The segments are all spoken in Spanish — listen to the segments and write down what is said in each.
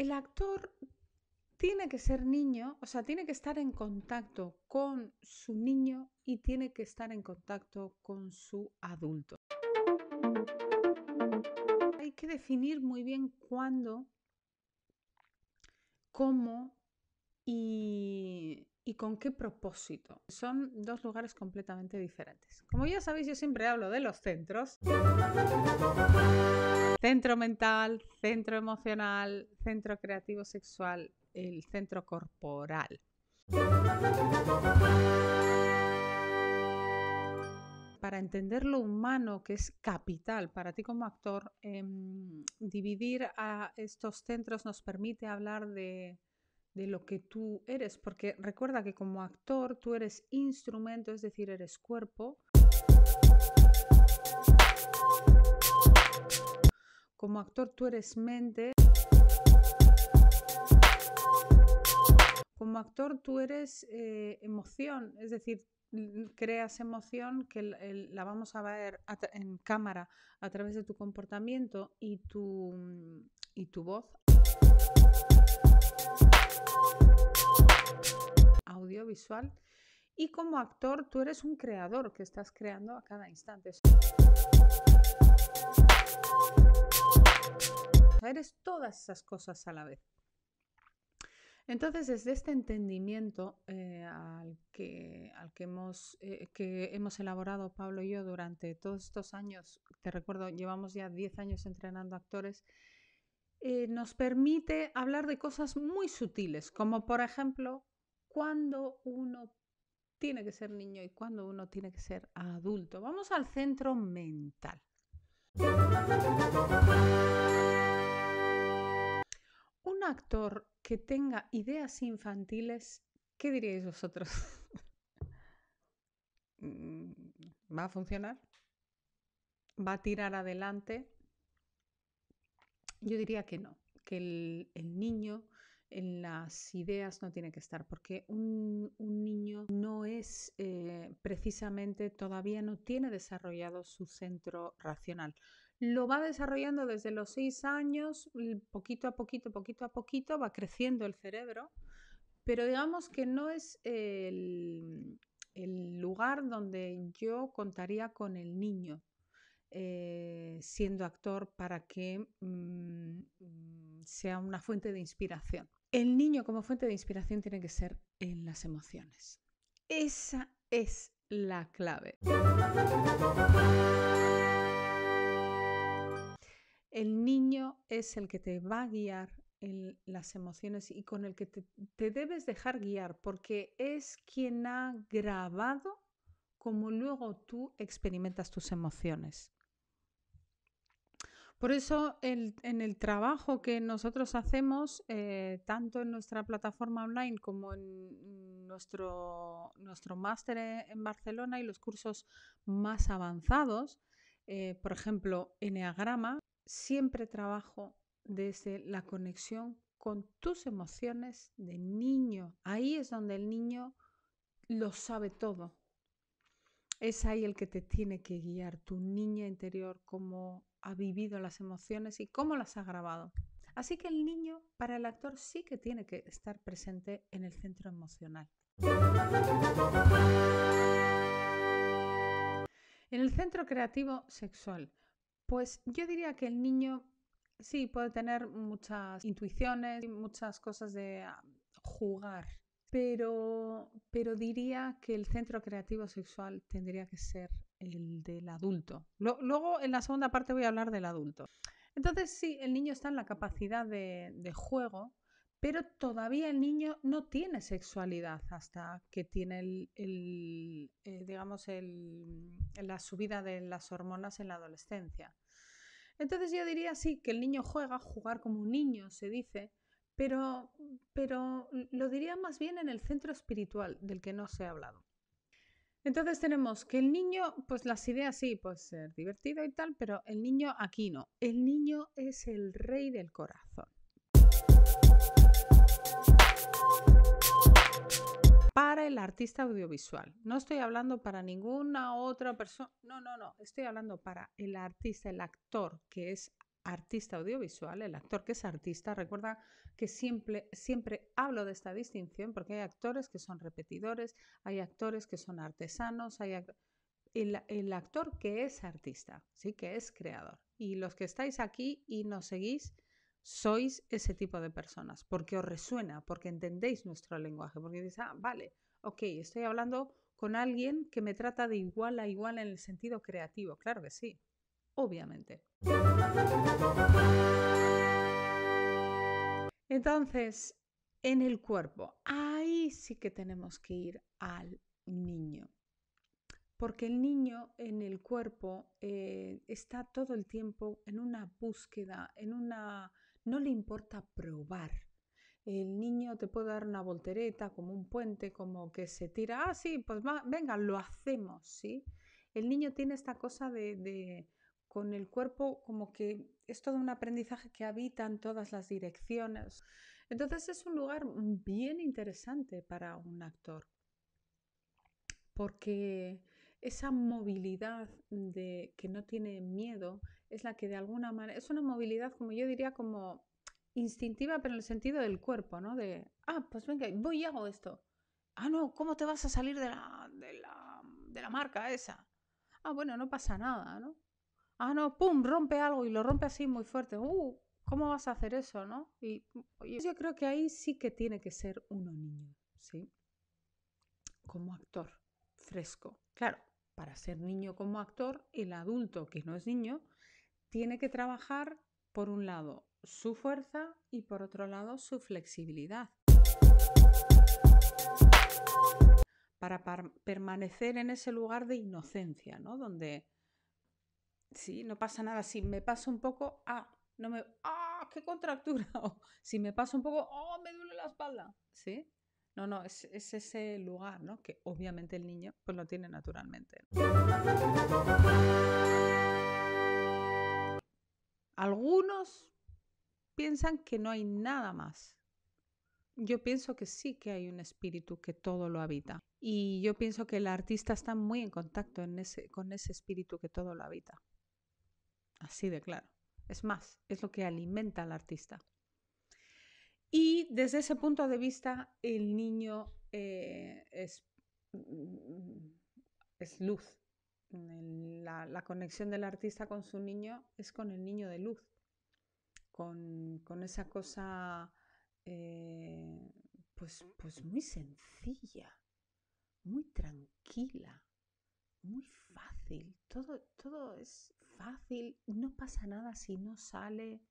el actor tiene que ser niño, o sea, tiene que estar en contacto con su niño y tiene que estar en contacto con su adulto. Hay que definir muy bien cuándo, cómo y y con qué propósito. Son dos lugares completamente diferentes. Como ya sabéis, yo siempre hablo de los centros. Centro mental, centro emocional, centro creativo sexual, el centro corporal. Para entender lo humano, que es capital para ti como actor, em, dividir a estos centros nos permite hablar de de lo que tú eres, porque recuerda que como actor tú eres instrumento, es decir, eres cuerpo. Como actor tú eres mente. Como actor tú eres eh, emoción, es decir, creas emoción que la vamos a ver en cámara a través de tu comportamiento y tu, mm, y tu voz audiovisual y como actor tú eres un creador que estás creando a cada instante. Eres todas esas cosas a la vez. Entonces, desde este entendimiento eh, al, que, al que, hemos, eh, que hemos elaborado Pablo y yo durante todos estos años, te recuerdo, llevamos ya 10 años entrenando actores, eh, nos permite hablar de cosas muy sutiles, como por ejemplo cuando uno tiene que ser niño y cuando uno tiene que ser adulto. Vamos al centro mental. Un actor que tenga ideas infantiles, ¿qué diríais vosotros? Mm, ¿Va a funcionar? ¿Va a tirar adelante? Yo diría que no, que el, niño en las ideas no tiene que estar, porque un, niño no es eh, precisamente, todavía no tiene desarrollado su centro racional. Lo va desarrollando desde los seis años, poquito a poquito, poquito a poquito, va creciendo el cerebro, pero digamos que no es el lugar donde yo contaría con el niño eh, siendo actor para que mm, mm, sea una fuente de inspiración. El niño como fuente de inspiración tiene que ser en las emociones. Esa es la clave. El niño es el que te va a guiar en las emociones y con el que te, te, debes dejar guiar porque es quien ha grabado como luego tú experimentas tus emociones. Por eso en el trabajo que nosotros hacemos, eh, tanto en nuestra plataforma online como en nuestro, nuestro máster e, en Barcelona y los cursos más avanzados, eh, por ejemplo, Enneagrama, siempre trabajo desde la conexión con tus emociones de niño. Ahí es donde el niño lo sabe todo. Es ahí el que te tiene que guiar tu niña interior como ha vivido las emociones y cómo las ha grabado. Así que el niño para el actor sí que tiene que estar presente en el centro emocional. En el centro creativo sexual, pues yo diría que el niño sí puede tener muchas intuiciones y muchas cosas de ah, jugar, pero, pero diría que el centro creativo sexual tendría que ser el del adulto. luego en la segunda parte voy a hablar del adulto. Entonces sí, el niño está en la capacidad de, juego, pero todavía el niño no tiene sexualidad hasta que tiene el, eh, digamos el, la subida de las hormonas en la adolescencia. Entonces yo diría sí, que el niño juega, jugar como un niño se dice, pero, pero lo diría más bien en el centro espiritual del que no se ha hablado. Entonces tenemos que el niño, pues las ideas sí, puede ser divertido y tal, pero el niño aquí no. El niño es el rey del corazón. Para el artista audiovisual. No estoy hablando para ninguna otra persona. No, no, no. Estoy hablando para el artista, el actor, que es artista audiovisual, el actor que es artista, recuerda que siempre, siempre hablo de esta distinción porque hay actores que son repetidores, hay actores que son artesanos, hay el, el, actor que es artista, sí que es creador. Y los que estáis aquí y nos seguís, sois ese tipo de personas, porque os resuena, porque entendéis nuestro lenguaje, porque dices, ah, vale, ok, estoy hablando con alguien que me trata de igual a igual en el sentido creativo, claro que sí, obviamente. Entonces, en el cuerpo, ahí sí que tenemos que ir al niño, porque el niño en el cuerpo eh, está todo el tiempo en una búsqueda, en una... no le importa probar. El niño te puede dar una voltereta, como un puente, como que se tira, ah, sí, pues venga, lo hacemos, ¿sí? El niño tiene esta cosa de con el cuerpo como que es todo un aprendizaje que habita en todas las direcciones. Entonces es un lugar bien interesante para un actor, porque esa movilidad de que no tiene miedo es la que de alguna manera es una movilidad como yo diría como instintiva pero en el sentido del cuerpo, ¿no? De ah, pues venga, voy y hago esto. Ah, no, ¿cómo te vas a salir de la de la, de la marca esa? Ah, bueno, no pasa nada, ¿no? ah, no, pum, rompe algo y lo rompe así muy fuerte. Uh, ¿cómo vas a hacer eso, no? Y, yo creo que ahí sí que tiene que ser uno niño, ¿sí? Como actor, fresco. Claro, para ser niño como actor, el adulto que no es niño tiene que trabajar, por un lado, su fuerza y por otro lado, su flexibilidad. Para permanecer en ese lugar de inocencia, ¿no? Donde sí, no pasa nada. Si me pasa un poco, ah, no me, ah, qué contractura. si me pasa un poco, oh, me duele la espalda. ¿Sí? No, no, es, ese lugar, ¿no? Que obviamente el niño pues lo tiene naturalmente. Algunos piensan que no hay nada más. Yo pienso que sí que hay un espíritu que todo lo habita. Y yo pienso que el artista está muy en contacto con ese espíritu que todo lo habita. Así de claro. Es más, es lo que alimenta al artista. Y desde ese punto de vista, el niño eh, es, mm, es, luz. La, conexión del artista con su niño es con el niño de luz, con, esa cosa eh, pues, pues muy sencilla, muy tranquila, muy fácil. Todo, todo es fácil, no pasa nada si no sale.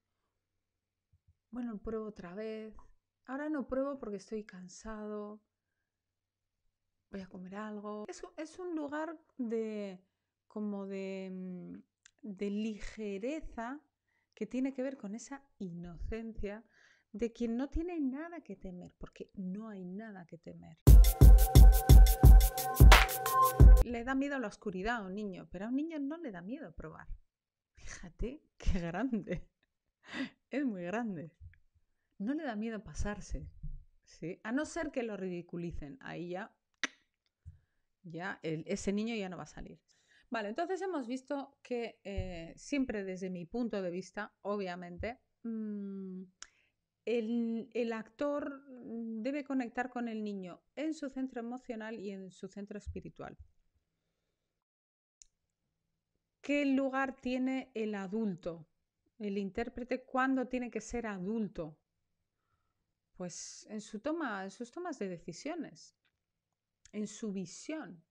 Bueno, pruebo otra vez. Ahora no pruebo porque estoy cansado. Voy a comer algo. Es, es un lugar de como de, mm, de ligereza que tiene que ver con esa inocencia de quien no tiene nada que temer, porque no hay nada que temer. Le da miedo la oscuridad a un niño, pero a un niño no le da miedo probar. Fíjate, qué grande. Es muy grande. No le da miedo pasarse. ¿sí? A no ser que lo ridiculicen. Ahí ya, ya ese niño ya no va a salir. Vale, entonces hemos visto que eh, siempre desde mi punto de vista, obviamente, mm, el, actor debe conectar con el niño en su centro emocional y en su centro espiritual. ¿Qué lugar tiene el adulto? El intérprete, ¿cuándo tiene que ser adulto? Pues en, su toma, en sus tomas de decisiones, en su visión.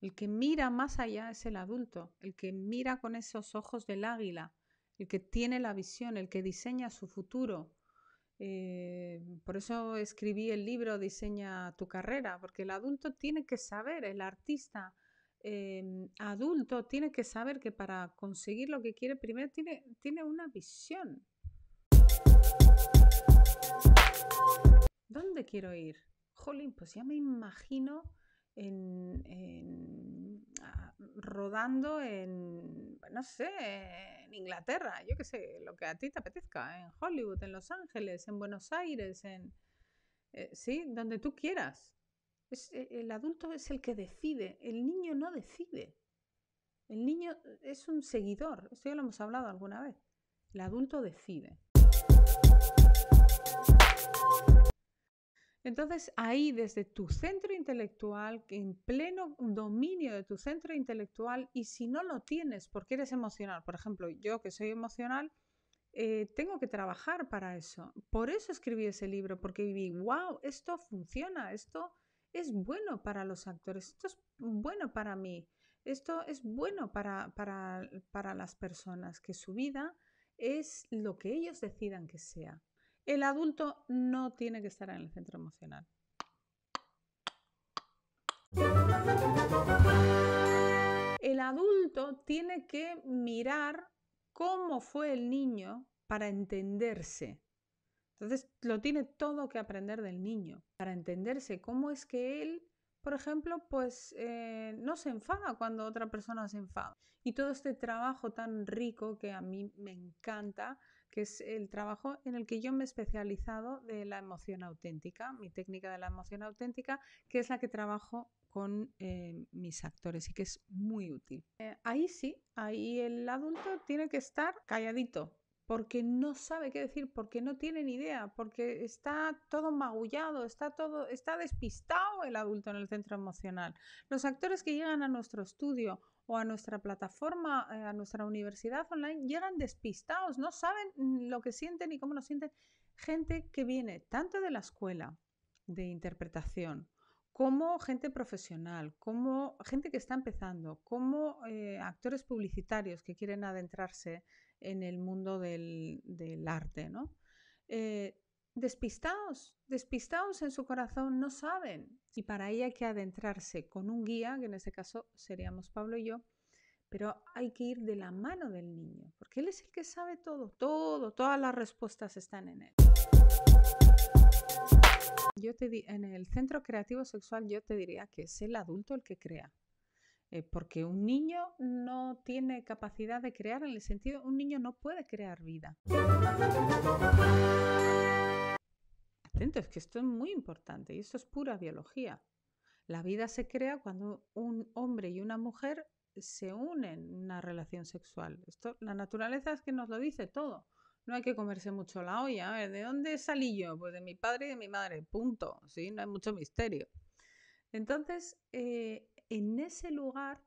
El que mira más allá es el adulto, el que mira con esos ojos del águila, el que tiene la visión, el que diseña su futuro. Eh, por eso escribí el libro Diseña tu carrera, porque el adulto tiene que saber, el artista em, adulto tiene que saber que para conseguir lo que quiere primero tiene, tiene una visión. ¿Dónde quiero ir? Jolín, pues ya me imagino en rodando en, no sé, en Inglaterra, yo que sé, lo que a ti te apetezca, en Hollywood, en Los Ángeles, en Buenos Aires, en, eh, sí, donde tú quieras. Eh, el adulto es el que decide, el niño no decide. El niño eh, es un seguidor, esto ya lo hemos hablado alguna vez. El adulto decide. Entonces ahí desde tu centro intelectual, en pleno dominio de tu centro intelectual, y si no lo tienes porque eres emocional, por ejemplo, yo que soy emocional, eh, tengo que trabajar para eso. Por eso escribí ese libro, porque viví, wow, esto funciona, esto es bueno para los actores, esto es bueno para mí, esto es bueno para, para las personas, que su vida es lo que ellos decidan que sea. El adulto no tiene que estar en el centro emocional. El adulto tiene que mirar cómo fue el niño para entenderse. Entonces lo tiene todo que aprender del niño, para entenderse cómo es que él por ejemplo, pues eh, no se enfada cuando otra persona se enfada. Y todo este trabajo tan rico que a mí me encanta, que es el trabajo en el que yo me he especializado de la emoción auténtica, mi técnica de la emoción auténtica, que es la que trabajo con eh, mis actores y que es muy útil. Eh, ahí sí, ahí el adulto tiene que estar calladito, porque no sabe qué decir, porque no tiene ni idea, porque está todo magullado, está todo, está despistado el adulto en el centro emocional. Los actores que llegan a nuestro estudio o a nuestra plataforma, eh, a nuestra universidad online, llegan despistados, no saben lo que sienten y cómo lo sienten. Gente que viene tanto de la escuela de interpretación como gente profesional, como gente que está empezando, como eh, actores publicitarios que quieren adentrarse en el mundo del, arte, ¿no? Eh, despistados, despistados en su corazón, no saben. Y para ello hay que adentrarse con un guía, que en este caso seríamos Pablo y yo, pero hay que ir de la mano del niño, porque él es el que sabe todo, todo, todas las respuestas están en él. Yo te di en el centro creativo sexual yo te diría que es el adulto el que crea. Eh, porque un niño no tiene capacidad de crear, en el sentido, un niño no puede crear vida. Atentos, que esto es muy importante y esto es pura biología. La vida se crea cuando un hombre y una mujer se unen en una relación sexual. Esto, la naturaleza es que nos lo dice todo. No hay que comerse mucho la olla. A ver, ¿de dónde salí yo? Pues de mi padre y de mi madre, punto. ¿sí? No hay mucho misterio. Entonces, eh, en ese lugar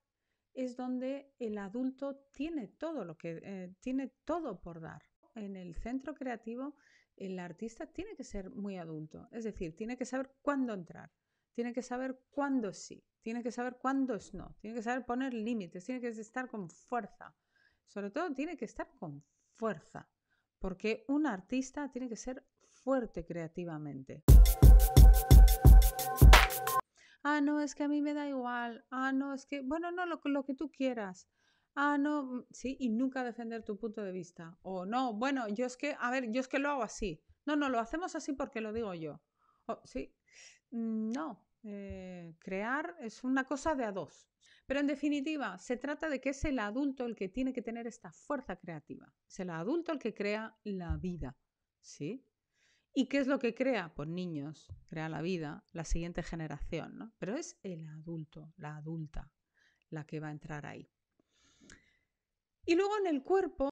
es donde el adulto tiene todo lo que eh, tiene todo por dar. En el centro creativo, el artista tiene que ser muy adulto, es decir, tiene que saber cuándo entrar, tiene que saber cuándo sí, tiene que saber cuándo es no, tiene que saber poner límites, tiene que estar con fuerza. Sobre todo tiene que estar con fuerza, porque un artista tiene que ser fuerte creativamente ah, no, es que a mí me da igual, ah, no, es que, bueno, no, lo, lo que tú quieras. Ah, no, mm, sí, y nunca defender tu punto de vista. O no, bueno, yo es que, a ver, yo es que lo hago así. No, no, lo hacemos así porque lo digo yo. sí, mm, no, eh, crear es una cosa de a dos. Pero en definitiva, se trata de que es el adulto el que tiene que tener esta fuerza creativa. Es el adulto el que crea la vida. ¿Sí? ¿Y qué es lo que crea? Pues niños, crea la vida, la siguiente generación, ¿no? Pero es el adulto, la adulta, la que va a entrar ahí. Y luego en el cuerpo,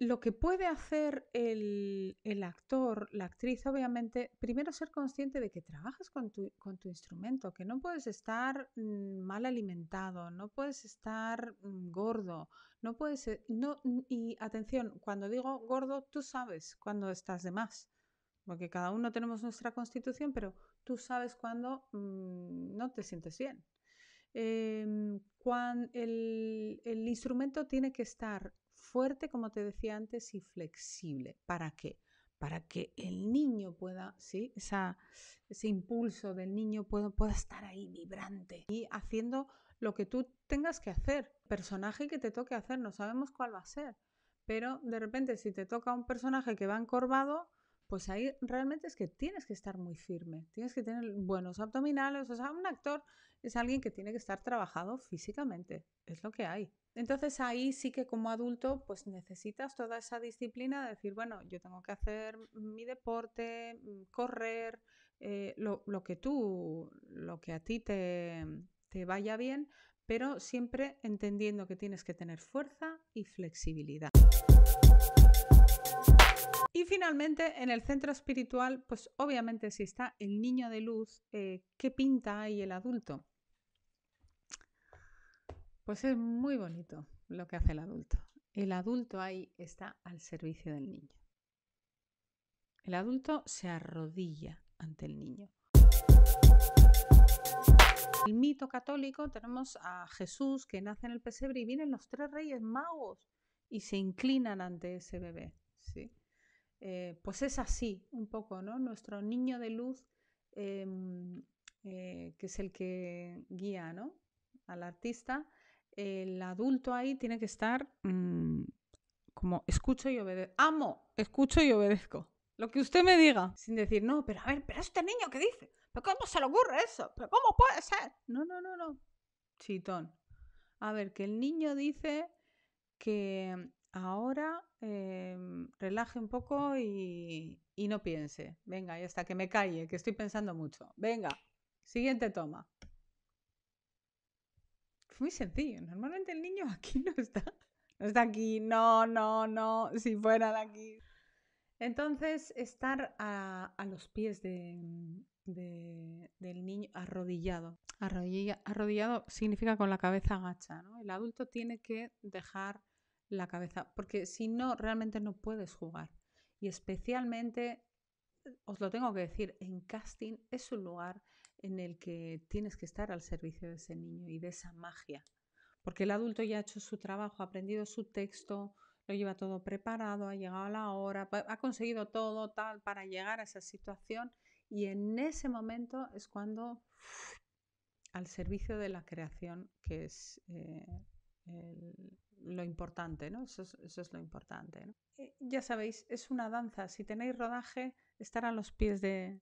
lo que puede hacer el, el, actor, la actriz, obviamente, primero ser consciente de que trabajas con tu, con tu instrumento, que no puedes estar mm, mal alimentado, no puedes estar mm, gordo, no puede ser, no, y atención, cuando digo gordo, tú sabes cuando estás de más, porque cada uno tenemos nuestra constitución, pero tú sabes cuando mm, no te sientes bien. Em, el, instrumento tiene que estar fuerte, como te decía antes, y flexible. ¿Para qué? Para que el niño pueda, ¿sí? ese impulso del niño pueda estar ahí vibrante y haciendo lo que tú tengas que hacer personaje que te toque hacer, no sabemos cuál va a ser. Pero de repente si te toca un personaje que va encorvado, pues ahí realmente es que tienes que estar muy firme, tienes que tener buenos abdominales, o sea, un actor es alguien que tiene que estar trabajado físicamente, es lo que hay. Entonces ahí sí que como adulto pues necesitas toda esa disciplina de decir, bueno, yo tengo que hacer mi deporte, correr, eh, lo, que tú, lo que a ti te, te vaya bien, pero siempre entendiendo que tienes que tener fuerza y flexibilidad. Y finalmente, en el centro espiritual, pues obviamente si está el niño de luz, eh, ¿qué pinta ahí el adulto? Pues es muy bonito lo que hace el adulto. El adulto ahí está al servicio del niño. El adulto se arrodilla ante el niño. El mito católico tenemos a Jesús que nace en el pesebre y vienen los tres reyes magos y se inclinan ante ese bebé. ¿sí? Eh, pues es así un poco, ¿no? Nuestro niño de luz, em, eh, que es el que guía ¿no? al artista, el adulto ahí tiene que estar mm, como escucho y obedezco. Amo, escucho y obedezco. Lo que usted me diga, sin decir, no, pero a ver, pero este niño, ¿qué dice? ¿Pero cómo se le ocurre eso? ¿Pero cómo puede ser? No, no, no, no. Chitón. A ver, que el niño dice que ahora em, relaje un poco y, no piense. Venga, ya está, que me calle, que estoy pensando mucho. Venga, siguiente toma. muy sencillo. Normalmente el niño aquí no está. No está aquí, no, no, no, si fuera de aquí. Entonces, estar a los pies de, del niño arrodillado. arrodillado significa con la cabeza agacha, El adulto tiene que dejar la cabeza, porque si no, realmente no puedes jugar. Y especialmente, os lo tengo que decir, en casting es un lugar en el que tienes que estar al servicio de ese niño y de esa magia. Porque el adulto ya ha hecho su trabajo, ha aprendido su texto, lo lleva todo preparado, ha llegado a la hora, ha conseguido todo tal para llegar a esa situación y en ese momento es cuando al servicio de la creación, que es eh, lo importante, ¿no? Eso es, lo importante. Eh, ya sabéis, es una danza. Si tenéis rodaje, estar a los pies de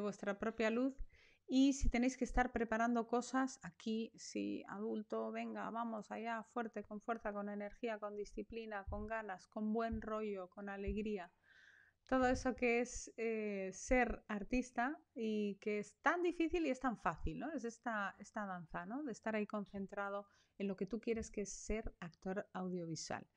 vuestra propia luz. Y si tenéis que estar preparando cosas, aquí, si adulto, venga, vamos allá, fuerte, con fuerza, con energía, con disciplina, con ganas, con buen rollo, con alegría todo eso que es eh, ser artista y que es tan difícil y es tan fácil, ¿no? Es esta, esta danza, ¿no? De estar ahí concentrado en lo que tú quieres que es ser actor audiovisual.